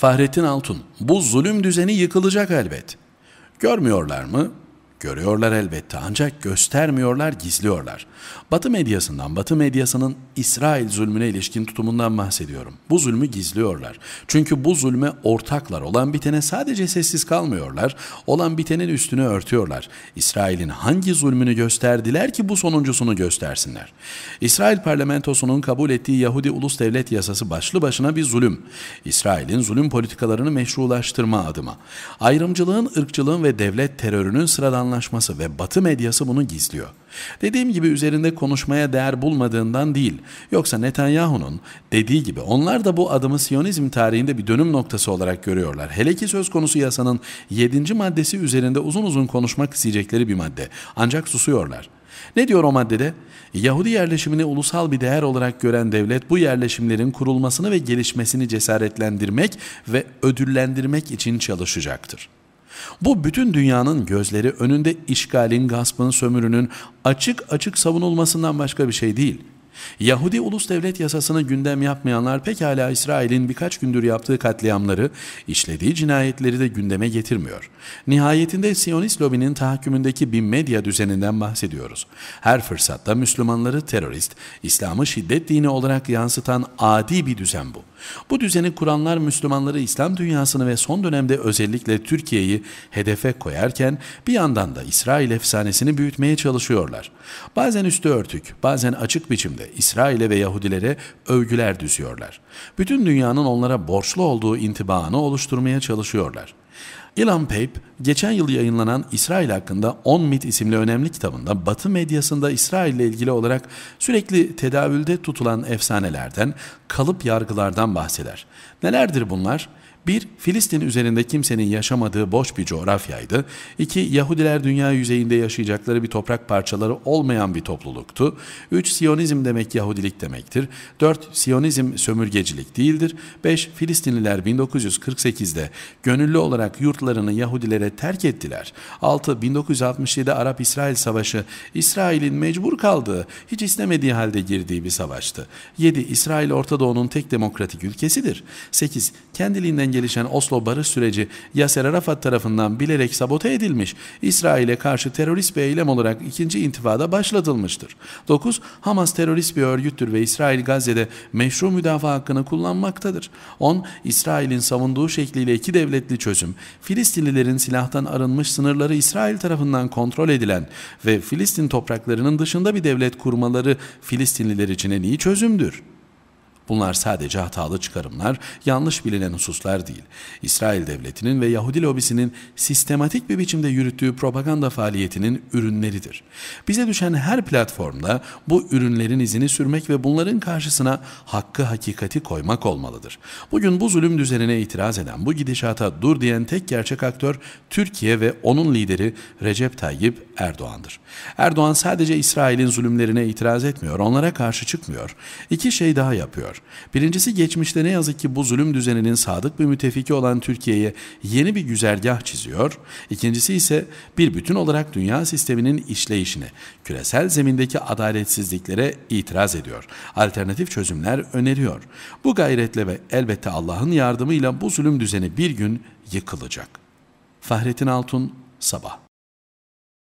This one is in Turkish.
Fahrettin Altun, bu zulüm düzeni yıkılacak elbet. Görmüyorlar mı? Görüyorlar elbette ancak göstermiyorlar, gizliyorlar. Batı medyasından, Batı medyasının İsrail zulmüne ilişkin tutumundan bahsediyorum. Bu zulmü gizliyorlar. Çünkü bu zulme ortaklar olan bitene sadece sessiz kalmıyorlar, olan bitenin üstünü örtüyorlar. İsrail'in hangi zulmünü gösterdiler ki bu sonuncusunu göstersinler? İsrail parlamentosunun kabul ettiği Yahudi Ulus Devlet Yasası başlı başına bir zulüm. İsrail'in zulüm politikalarını meşrulaştırma adıma, Ayrımcılığın, ırkçılığın ve devlet terörünün sıradan yaygınlaşması ve batı medyası bunu gizliyor. Dediğim gibi üzerinde konuşmaya değer bulmadığından değil. Yoksa Netanyahu'nun dediği gibi onlar da bu adımı Siyonizm tarihinde bir dönüm noktası olarak görüyorlar. Hele ki söz konusu yasanın 7. maddesi üzerinde uzun uzun konuşmak isteyecekleri bir madde. Ancak susuyorlar. Ne diyor o maddede? Yahudi yerleşimini ulusal bir değer olarak gören devlet bu yerleşimlerin kurulmasını ve gelişmesini cesaretlendirmek ve ödüllendirmek için çalışacaktır. Bu bütün dünyanın gözleri önünde işgalin, gaspın, sömürünün açık açık savunulmasından başka bir şey değil. Yahudi ulus devlet yasasını gündem yapmayanlar pekala İsrail'in birkaç gündür yaptığı katliamları, işlediği cinayetleri de gündeme getirmiyor. Nihayetinde Siyonist lobinin tahakkümündeki bir medya düzeninden bahsediyoruz. Her fırsatta Müslümanları terörist, İslam'ı şiddet dini olarak yansıtan adi bir düzen bu. Bu düzeni kuranlar Müslümanları İslam dünyasını ve son dönemde özellikle Türkiye'yi hedefe koyarken bir yandan da İsrail efsanesini büyütmeye çalışıyorlar. Bazen üstü örtük, bazen açık biçimde İsrail'e ve Yahudilere övgüler düzüyorlar. Bütün dünyanın onlara borçlu olduğu intibaını oluşturmaya çalışıyorlar. Ilan Pape, geçen yıl yayınlanan İsrail hakkında On Mit isimli önemli kitabında Batı medyasında İsrail ile ilgili olarak sürekli tedavülde tutulan efsanelerden, kalıp yargılardan bahseder. Nelerdir bunlar? Bir, Filistin üzerinde kimsenin yaşamadığı boş bir coğrafyaydı. İki, Yahudiler dünya yüzeyinde yaşayacakları bir toprak parçaları olmayan bir topluluktu. Üç, Siyonizm demek Yahudilik demektir. Dört, Siyonizm sömürgecilik değildir. Beş, Filistinliler 1948'de gönüllü olarak yurtlarını Yahudilere terk ettiler. Altı, 1967 Arap-İsrail Savaşı, İsrail'in mecbur kaldığı, hiç istemediği halde girdiği bir savaştı. Yedi, İsrail Orta Doğu'nun tek demokratik ülkesidir. Sekiz, kendiliğinden gelişen Oslo barış süreci Yasser Arafat tarafından bilerek sabote edilmiş, İsrail'e karşı terörist bir eylem olarak ikinci intifada başlatılmıştır. 9. Hamas terörist bir örgüttür ve İsrail Gazze'de meşru müdafaa hakkını kullanmaktadır. 10. İsrail'in savunduğu şekliyle iki devletli çözüm, Filistinlilerin silahtan arınmış sınırları İsrail tarafından kontrol edilen ve Filistin topraklarının dışında bir devlet kurmaları Filistinliler için en iyi çözümdür. Bunlar sadece hatalı çıkarımlar, yanlış bilinen hususlar değil. İsrail devletinin ve Yahudi lobisinin sistematik bir biçimde yürüttüğü propaganda faaliyetinin ürünleridir. Bize düşen her platformda bu ürünlerin izini sürmek ve bunların karşısına hakkı hakikati koymak olmalıdır. Bugün bu zulüm düzenine itiraz eden, bu gidişata dur diyen tek gerçek aktör Türkiye ve onun lideri Recep Tayyip Erdoğan'dır. Erdoğan sadece İsrail'in zulümlerine itiraz etmiyor, onlara karşı çıkmıyor. İki şey daha yapıyor. Birincisi geçmişte ne yazık ki bu zulüm düzeninin sadık bir mütefiki olan Türkiye'ye yeni bir güzergah çiziyor. İkincisi ise bir bütün olarak dünya sisteminin işleyişine, küresel zemindeki adaletsizliklere itiraz ediyor. Alternatif çözümler öneriyor. Bu gayretle ve elbette Allah'ın yardımıyla bu zulüm düzeni bir gün yıkılacak. Fahrettin Altun Sabah